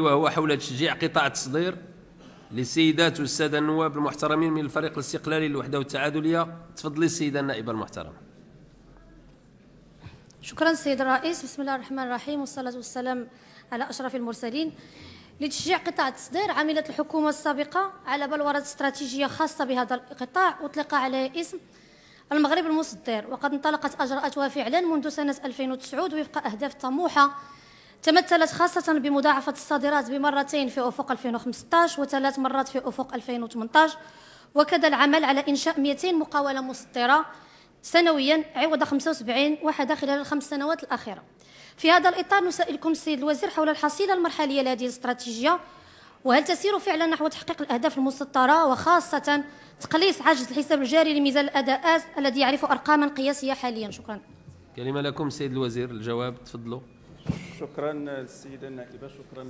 وهو حول تشجيع قطاع التصدير للسيدات والسادة النواب المحترمين من الفريق الاستقلالي للوحدة والتعادلية تفضلي السيدة النائبة المحترمة شكرا السيد الرئيس بسم الله الرحمن الرحيم والصلاة والسلام على أشرف المرسلين لتشجيع قطاع التصدير عملت الحكومة السابقة على بلورة استراتيجية خاصة بهذا القطاع أطلق عليه اسم المغرب المصدر وقد انطلقت اجراءاتها فعلا منذ سنة 2009 وفق أهداف طموحة تمثلت خاصة بمضاعفة الصادرات بمرتين في أفق 2015 وثلاث مرات في أفق 2018 وكذا العمل على إنشاء 200 مقاولة مسطرة سنويا عوض 75 وحدة خلال الخمس سنوات الأخيرة في هذا الإطار نسألكم السيد الوزير حول الحصيلة المرحلية لهذه الاستراتيجية وهل تسير فعلا نحو تحقيق الأهداف المسطرة وخاصة تقليص عجز الحساب الجاري لميزان الأداءات الذي يعرف أرقاما قياسية حاليا شكرا كلمة لكم سيد الوزير الجواب تفضلوا شكرا السيدة النائبة شكرا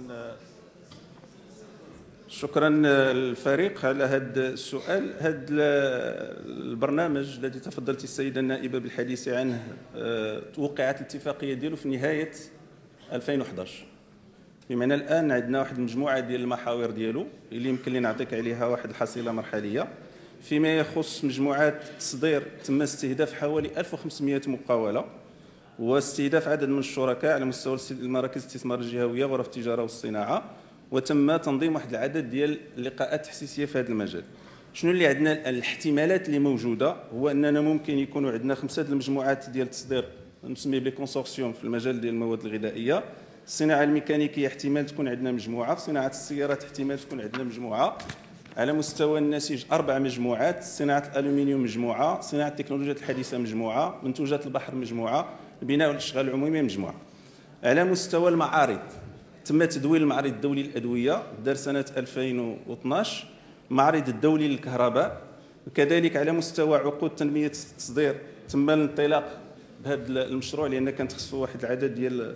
شكرا الفريق على هذا السؤال هذا البرنامج الذي تفضلت السيدة النائبة بالحديث عنه آه، وقعت الاتفاقية ديالو في نهاية 2011 بمعنى الان عندنا واحد المجموعه ديال المحاور ديالو اللي يمكن لي نعطيك عليها واحد الحصيله مرحليه فيما يخص مجموعات التصدير تم استهداف حوالي 1500 مقاوله واستهداف عدد من الشركاء على مستوى المراكز الاستثمار الجهويه غرف التجاره والصناعه وتم تنظيم واحد العدد ديال اللقاءات التحسيسيه في هذا المجال شنو اللي عندنا الاحتمالات اللي موجوده هو اننا ممكن يكونوا عندنا خمسه المجموعات ديال التصدير نسمي بلي كونسورسيوم في المجال ديال المواد الغذائيه الصناعه الميكانيكيه احتمال تكون عندنا مجموعه في صناعه السيارات احتمال تكون عندنا مجموعه على مستوى النسيج اربع مجموعات صناعه الالومنيوم مجموعه صناعه التكنولوجيا الحديثه مجموعه منتوجات البحر مجموعه البناء والاشغال العمومي مجموعه على مستوى المعارض تم تدوين المعرض الدولي للادويه دار سنه 2012 المعرض الدولي للكهرباء وكذلك على مستوى عقود تنميه التصدير تم الانطلاق بهذا المشروع لان كان خصو واحد العدد ديال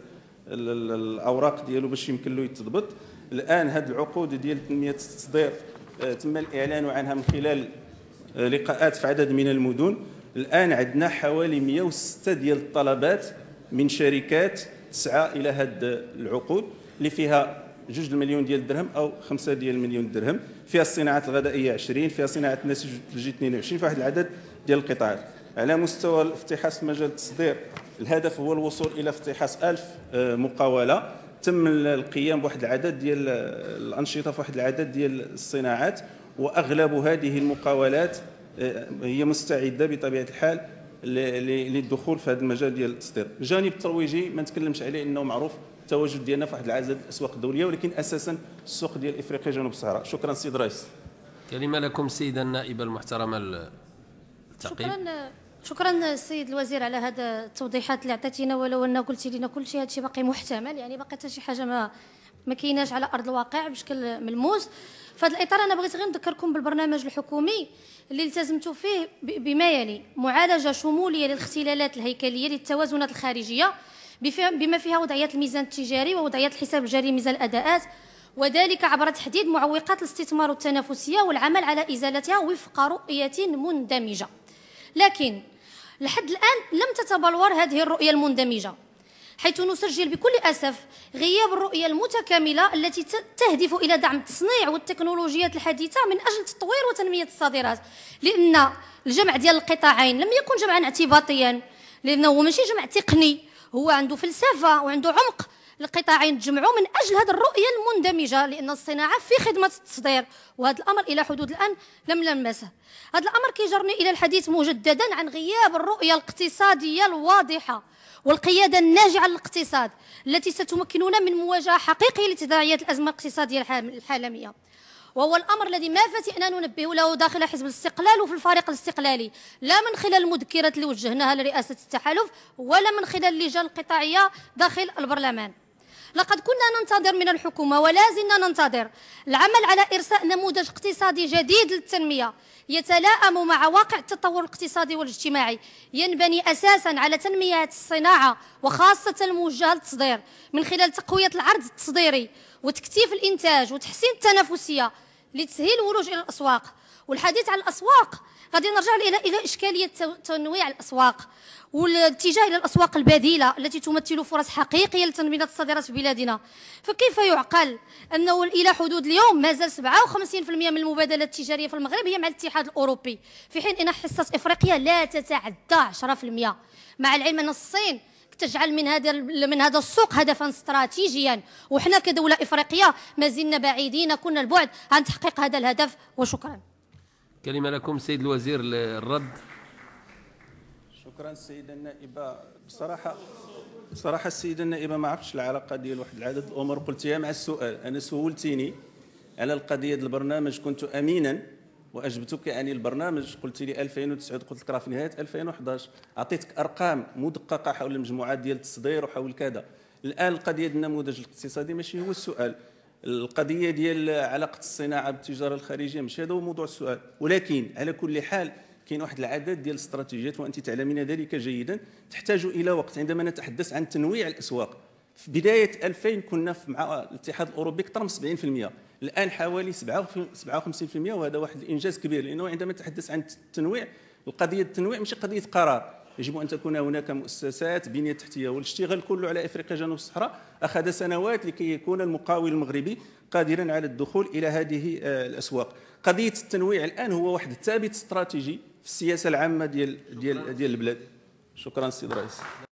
الاوراق ديالو باش يمكن له يتضبط الان هذه العقود ديال تنميه التصدير آه، تم الاعلان عنها من خلال آه، لقاءات في عدد من المدن الان عندنا حوالي 106 ديال الطلبات من شركات تسعى الى هذه العقود اللي فيها جوج المليون ديال الدرهم او خمسة ديال المليون درهم فيها الصناعات الغذائيه 20 فيها صناعه النسيج والثلجي 22 فواحد العدد ديال القطاعات على مستوى الافتحاص في مجال التصدير الهدف هو الوصول الى افتحاص 1000 آه، مقاوله تم القيام بواحد العدد ديال آه، الانشطه في واحد العدد ديال الصناعات واغلب هذه المقاولات آه، هي مستعده بطبيعه الحال للدخول في هذا المجال ديال التصدير الجانب الترويجي ما نتكلمش عليه انه معروف التواجد ديالنا في واحد العدد الاسواق الدوليه ولكن اساسا السوق ديال افريقيا جنوب الصحراء شكرا سيد رئيس كلمه لكم السيده النائبه المحترمه التقيب شكرا شكرا السيد الوزير على هذا التوضيحات اللي عطيتينا ولو ان قلتي لنا كل شيء هذا الشيء باقي محتمل يعني باقي حتى شي حاجه ما ما كايناش على ارض الواقع بشكل ملموس فهاد الاطار انا بغيت غير نذكركم بالبرنامج الحكومي اللي التزمتوا فيه بما يلي يعني معالجه شموليه للاختلالات الهيكليه للتوازنات الخارجيه بما فيها وضعيه الميزان التجاري ووضعيه الحساب الجاري ميزان الاداءات وذلك عبر تحديد معوقات الاستثمار التنافسيه والعمل على ازالتها وفق رؤيه مندمجه لكن لحد الان لم تتبلور هذه الرؤيه المندمجه حيث نسجل بكل أسف غياب الرؤية المتكاملة التي تهدف إلى دعم التصنيع والتكنولوجيات الحديثة من أجل تطوير وتنمية الصادرات لأن الجمع ديال القطاعين لم يكن جمعا اعتباطيا لأنه ماشي جمع تقني هو عنده فلسفة وعنده عمق القطاعين تجمعوا من اجل هذه الرؤيه المندمجه لان الصناعه في خدمه التصدير وهذا الامر الى حدود الان لم نلمسه هذا الامر كيجرني الى الحديث مجددا عن غياب الرؤيه الاقتصاديه الواضحه والقياده الناجعه للاقتصاد التي ستمكننا من مواجهه حقيقيه لتداعيات الازمه الاقتصاديه الحالميه وهو الامر الذي ما فات ننبه له داخل حزب الاستقلال وفي الفريق الاستقلالي لا من خلال المذكرات اللي وجهناها لرئاسه التحالف ولا من خلال اللجان القطاعيه داخل البرلمان لقد كنا ننتظر من الحكومة ولا زلنا ننتظر العمل على إرساء نموذج اقتصادي جديد للتنمية يتلائم مع واقع التطور الاقتصادي والاجتماعي ينبني أساسا على تنمية الصناعة وخاصة الموجهة للتصدير من خلال تقوية العرض التصديري وتكتيف الإنتاج وتحسين التنافسية لتسهيل الولوج الى الاسواق والحديث عن الاسواق غادي نرجع الى الى اشكاليه تنويع الاسواق والاتجاه الى الاسواق البديله التي تمثل فرص حقيقيه لتنميه الصادرات في بلادنا فكيف يعقل انه الى حدود اليوم مازال 57% من المبادلات التجاريه في المغرب هي مع الاتحاد الاوروبي في حين ان حصه افريقيا لا تتعدى 10% مع العلم ان الصين تجعل من هذا من هذا السوق هدفا استراتيجيا وحنا كدوله افريقيه ما زلنا بعيدين كنا البعد عن تحقيق هذا الهدف وشكرا كلمه لكم سيد الوزير للرد شكرا السيده النائبه بصراحه بصراحه السيده النائبه ما عرفتش العلاقه ديال واحد العدد الامور قلتيها مع السؤال انا سولتيني على القضيه البرنامج كنت امينا واجبتك يعني البرنامج قلت لي 2009 قلت لك راه في نهايه 2011 اعطيتك ارقام مدققه حول المجموعات ديال التصدير وحول كذا الان القضيه ديال النموذج الاقتصادي ماشي هو السؤال القضيه ديال علاقه الصناعه بالتجاره الخارجيه ماشي هذا هو موضوع السؤال ولكن على كل حال كاين واحد العدد ديال الاستراتيجيات وانت تعلمين ذلك جيدا تحتاج الى وقت عندما نتحدث عن تنويع الاسواق في بدايه 2000 كنا مع الاتحاد الاوروبي اكثر من 70% الان حوالي 57% وهذا واحد الانجاز كبير لانه عندما نتحدث عن التنويع القضيه التنويع ماشي قضيه قرار يجب ان تكون هناك مؤسسات بنيه تحتيه والاشتغال كله على افريقيا جنوب الصحراء اخذ سنوات لكي يكون المقاول المغربي قادرا على الدخول الى هذه آه، الاسواق قضيه التنويع الان هو واحد الثابت استراتيجي في السياسه العامه ديال ديال ديال البلاد شكرا سيد الرئيس